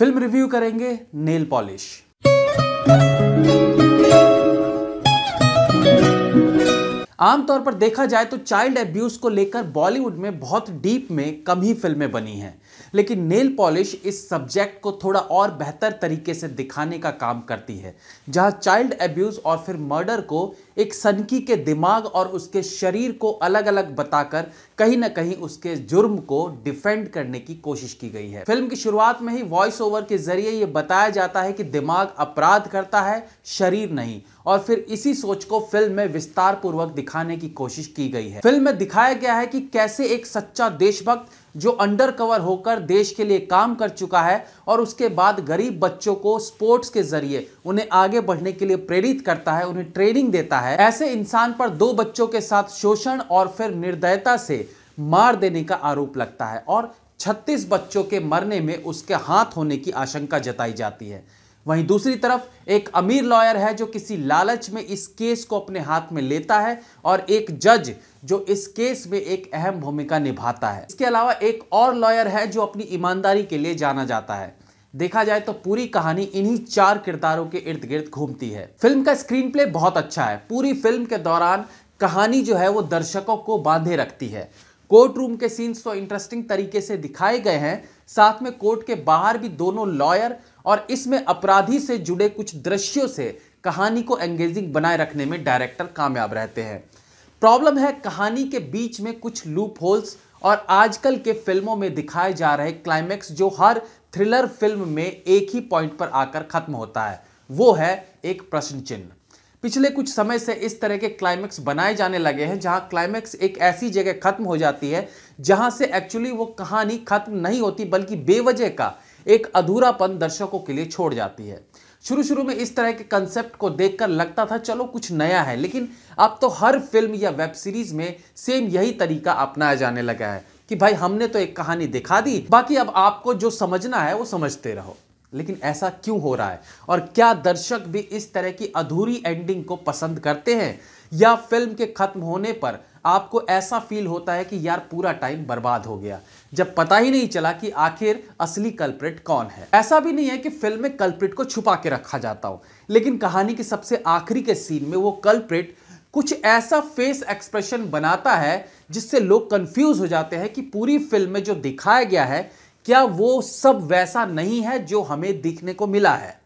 film review करेंगे nail polish आमतौर पर देखा जाए तो चाइल्ड एब्यूज को लेकर बॉलीवुड में बहुत डीप में कम ही फिल्में बनी हैं लेकिन नेल पॉलिश इस सब्जेक्ट को थोड़ा और बेहतर तरीके से दिखाने का काम करती है जहां चाइल्ड एब्यूज और फिर मर्डर को एक सनकी के दिमाग और उसके शरीर को अलग अलग बताकर कहीं ना कहीं उसके जुर्म को डिफेंड करने की कोशिश की गई है फिल्म की शुरुआत में ही वॉइस ओवर के जरिए ये बताया जाता है कि दिमाग अपराध करता है शरीर नहीं और फिर इसी सोच को फिल्म में विस्तार पूर्वक दिखाने की कोशिश की गई है फिल्म में दिखाया गया है कि कैसे एक सच्चा देशभक्त जो अंडर कवर होकर देश के लिए काम कर चुका है और उसके बाद गरीब बच्चों को स्पोर्ट्स के जरिए उन्हें आगे बढ़ने के लिए प्रेरित करता है उन्हें ट्रेनिंग देता है है ऐसे इंसान पर दो बच्चों के साथ शोषण और फिर निर्दयता से मार देने का आरोप लगता है और 36 बच्चों के मरने में उसके हाथ होने की आशंका जताई जाती है वहीं दूसरी तरफ एक अमीर लॉयर है जो किसी लालच में इस केस को अपने हाथ में लेता है और एक जज जो इस केस में एक अहम भूमिका निभाता है इसके अलावा एक और लॉयर है जो अपनी ईमानदारी के लिए जाना जाता है देखा जाए तो पूरी कहानी इन्हीं चार किरदारों के इर्द गिर्द घूमती है फिल्म का स्क्रीन प्ले बहुत अच्छा है पूरी फिल्म के दौरान कहानी जो है वो दर्शकों को बांधे रखती है कोर्ट रूम के सीन्स तो इंटरेस्टिंग तरीके से दिखाए गए हैं साथ में कोर्ट के बाहर भी दोनों लॉयर और इसमें अपराधी से जुड़े कुछ दृश्यों से कहानी को एंगेजिंग बनाए रखने में डायरेक्टर कामयाब रहते हैं प्रॉब्लम है कहानी के बीच में कुछ लूप होल्स और आजकल के फिल्मों में दिखाए जा रहे क्लाइमैक्स जो हर थ्रिलर फिल्म में एक ही पॉइंट पर आकर खत्म होता है वो है एक प्रश्न चिन्ह पिछले कुछ समय से इस तरह के क्लाइमैक्स बनाए जाने लगे हैं जहां क्लाइमैक्स एक ऐसी जगह खत्म हो जाती है जहां से एक्चुअली वो कहानी खत्म नहीं होती बल्कि बेवजह का एक अधूरापन दर्शकों के लिए छोड़ जाती है शुरू शुरू में इस तरह के कंसेप्ट को देखकर लगता था चलो कुछ नया है लेकिन अब तो हर फिल्म या वेब सीरीज में सेम यही तरीका अपनाया जाने लगा है कि भाई हमने तो एक कहानी दिखा दी बाकी अब आपको जो समझना है वो समझते रहो लेकिन ऐसा क्यों हो रहा है और क्या दर्शक भी इस तरह की अधूरी एंडिंग को पसंद करते हैं या फिल्म के खत्म होने पर आपको ऐसा फील होता है कि यार पूरा टाइम बर्बाद हो गया जब पता ही नहीं चला कि आखिर असली कल्प्रिट कौन है ऐसा भी नहीं है कि फिल्म में कल्प्रिट को छुपा के रखा जाता हो लेकिन कहानी के सबसे आखिरी के सीन में वो कल्प्रिट कुछ ऐसा फेस एक्सप्रेशन बनाता है जिससे लोग कंफ्यूज हो जाते हैं कि पूरी फिल्म में जो दिखाया गया है क्या वो सब वैसा नहीं है जो हमें दिखने को मिला है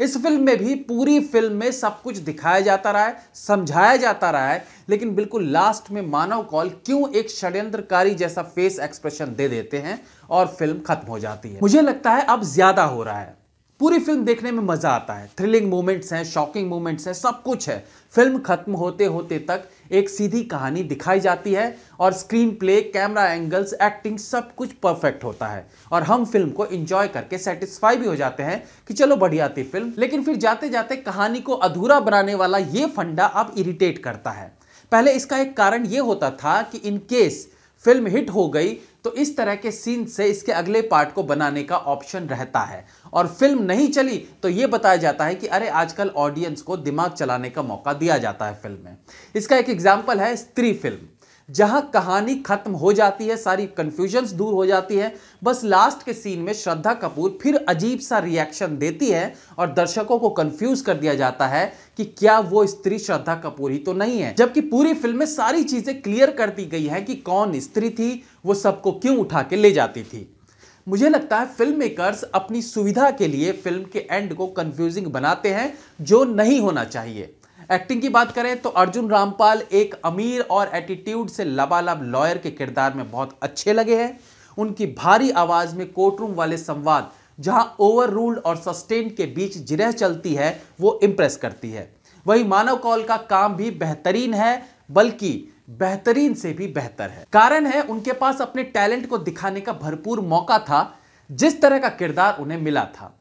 इस फिल्म में भी पूरी फिल्म में सब कुछ दिखाया जाता रहा है समझाया जाता रहा है लेकिन बिल्कुल लास्ट में मानव कॉल क्यों एक षड्यंत्रकारी जैसा फेस एक्सप्रेशन दे देते हैं और फिल्म खत्म हो जाती है मुझे लगता है अब ज्यादा हो रहा है पूरी फिल्म देखने में मज़ा आता है थ्रिलिंग मोमेंट्स हैं शॉकिंग मोमेंट्स हैं सब कुछ है फिल्म खत्म होते होते तक एक सीधी कहानी दिखाई जाती है और screen play camera angles acting सब कुछ परफेक्ट होता है और हम फिल्म को इंजॉय करके सेटिस्फाई भी हो जाते हैं कि चलो बढ़िया थी फिल्म लेकिन फिर जाते जाते कहानी को अधूरा बनाने वाला ये फंडा अब इरिटेट करता है पहले इसका एक कारण ये होता था कि इनकेस फिल्म हिट हो गई तो इस तरह के सीन से इसके अगले पार्ट को बनाने का ऑप्शन रहता है और फिल्म नहीं चली तो यह बताया जाता है कि अरे आजकल ऑडियंस को दिमाग चलाने का मौका दिया जाता है फिल्म में इसका एक एग्जाम्पल है स्त्री फिल्म जहां कहानी खत्म हो जाती है सारी कन्फ्यूजन्स दूर हो जाती है बस लास्ट के सीन में श्रद्धा कपूर फिर अजीब सा रिएक्शन देती है और दर्शकों को कंफ्यूज कर दिया जाता है कि क्या वो स्त्री श्रद्धा कपूर ही तो नहीं है जबकि पूरी फिल्म में सारी चीजें क्लियर कर दी गई है कि कौन स्त्री थी वो सबको क्यों उठा के ले जाती थी मुझे लगता है फिल्म मेकर्स अपनी सुविधा के लिए फिल्म के एंड को कंफ्यूजिंग बनाते हैं जो नहीं होना चाहिए एक्टिंग की बात करें तो अर्जुन रामपाल एक अमीर और एटीट्यूड से लबालब लॉयर के किरदार में बहुत अच्छे लगे हैं उनकी भारी आवाज़ में कोर्टरूम वाले संवाद जहां ओवर रूल्ड और सस्टेन के बीच जिरह चलती है वो इम्प्रेस करती है वही मानव कॉल का काम भी बेहतरीन है बल्कि बेहतरीन से भी बेहतर है कारण है उनके पास अपने टैलेंट को दिखाने का भरपूर मौका था जिस तरह का किरदार उन्हें मिला था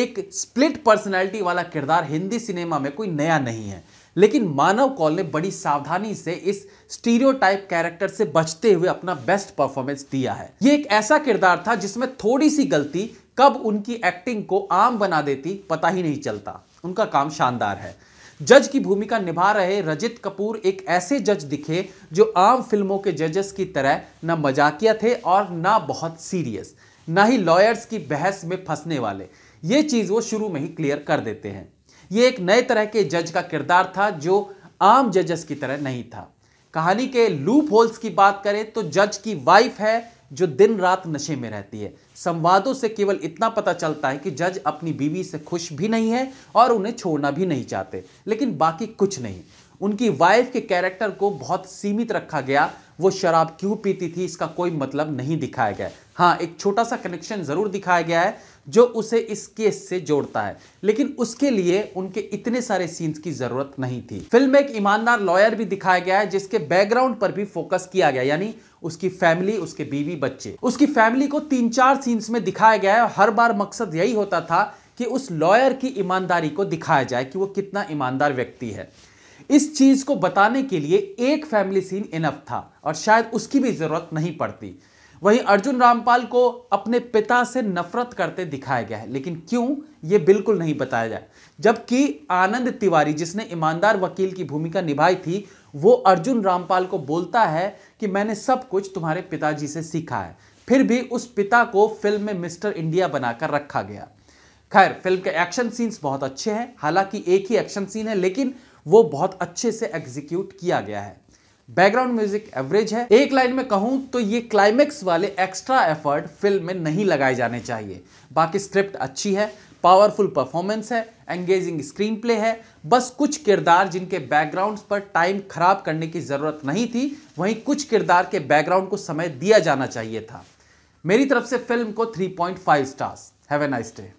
एक स्प्लिट पर्सनैलिटी वाला किरदार हिंदी सिनेमा में कोई नया नहीं है लेकिन मानव कौल ने बड़ी सावधानी से इस स्टीरियोटाइप कैरेक्टर से बचते हुए अपना बेस्ट परफॉर्मेंस दिया है ये एक ऐसा किरदार था जिसमें थोड़ी सी गलती कब उनकी एक्टिंग को आम बना देती पता ही नहीं चलता उनका काम शानदार है जज की भूमिका निभा रहे रजित कपूर एक ऐसे जज दिखे जो आम फिल्मों के जजेस की तरह ना मजाकिया थे और ना बहुत सीरियस ना ही लॉयर्स की बहस में फंसने वाले ये चीज़ वो शुरू में ही क्लियर कर देते हैं ये एक नए तरह के जज का किरदार था जो आम जजेस की तरह नहीं था कहानी के लूप होल्स की बात करें तो जज की वाइफ है जो दिन रात नशे में रहती है संवादों से केवल इतना पता चलता है कि जज अपनी बीवी से खुश भी नहीं है और उन्हें छोड़ना भी नहीं चाहते लेकिन बाकी कुछ नहीं उनकी वाइफ के कैरेक्टर को बहुत सीमित रखा गया वो शराब क्यों पीती थी इसका कोई मतलब नहीं दिखाया गया हाँ एक छोटा सा कनेक्शन ज़रूर दिखाया गया है जो उसे इस केस से जोड़ता है लेकिन उसके लिए उनके इतने सारे सीन्स की ज़रूरत नहीं थी फिल्म में एक ईमानदार लॉयर भी दिखाया गया है जिसके बैकग्राउंड पर भी फोकस किया गया यानी उसकी फैमिली उसके बीवी बच्चे उसकी फैमिली को तीन चार सीन्स में दिखाया गया है हर बार मकसद यही होता था कि उस लॉयर की ईमानदारी को दिखाया जाए कि वो कितना ईमानदार व्यक्ति है इस चीज को बताने के लिए एक फैमिली सीन इनफ था और शायद उसकी भी जरूरत नहीं पड़ती वहीं अर्जुन रामपाल को अपने पिता से नफरत करते दिखाया गया है लेकिन क्यों ये बिल्कुल नहीं बताया जाए जबकि आनंद तिवारी जिसने ईमानदार वकील की भूमिका निभाई थी वो अर्जुन रामपाल को बोलता है कि मैंने सब कुछ तुम्हारे पिताजी से सीखा है फिर भी उस पिता को फिल्म में मिस्टर इंडिया बनाकर रखा गया खैर फिल्म के एक्शन सीन्स बहुत अच्छे हैं हालांकि एक ही एक्शन सीन है लेकिन वो बहुत अच्छे से एग्जीक्यूट किया गया है बैकग्राउंड म्यूजिक एवरेज है एक लाइन में कहूं तो ये क्लाइमेक्स वाले एक्स्ट्रा एफर्ट फिल्म में नहीं लगाए जाने चाहिए बाकी स्क्रिप्ट अच्छी है पावरफुल परफॉर्मेंस है एंगेजिंग स्क्रीन प्ले है बस कुछ किरदार जिनके बैकग्राउंड पर टाइम खराब करने की ज़रूरत नहीं थी वहीं कुछ किरदार के बैकग्राउंड को समय दिया जाना चाहिए था मेरी तरफ से फिल्म को 3.5 stars have a nice day